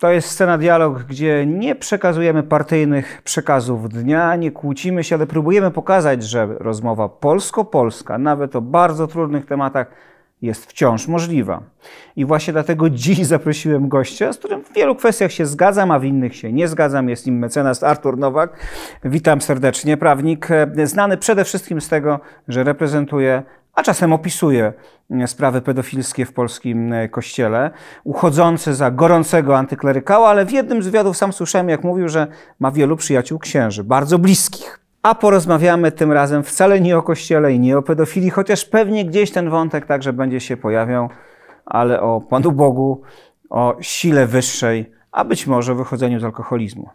To jest scena dialog, gdzie nie przekazujemy partyjnych przekazów dnia, nie kłócimy się, ale próbujemy pokazać, że rozmowa polsko-polska, nawet o bardzo trudnych tematach, jest wciąż możliwa. I właśnie dlatego dziś zaprosiłem gościa, z którym w wielu kwestiach się zgadzam, a w innych się nie zgadzam. Jest nim mecenas Artur Nowak. Witam serdecznie, prawnik, e, znany przede wszystkim z tego, że reprezentuje a czasem opisuje mm, sprawy pedofilskie w polskim e, kościele, uchodzące za gorącego antyklerykała, ale w jednym z wywiadów sam słyszałem, jak mówił, że ma wielu przyjaciół księży, bardzo bliskich. A porozmawiamy tym razem wcale nie o kościele i nie o pedofilii, chociaż pewnie gdzieś ten wątek także będzie się pojawiał, ale o Panu Bogu, o sile wyższej, a być może wychodzeniu z alkoholizmu.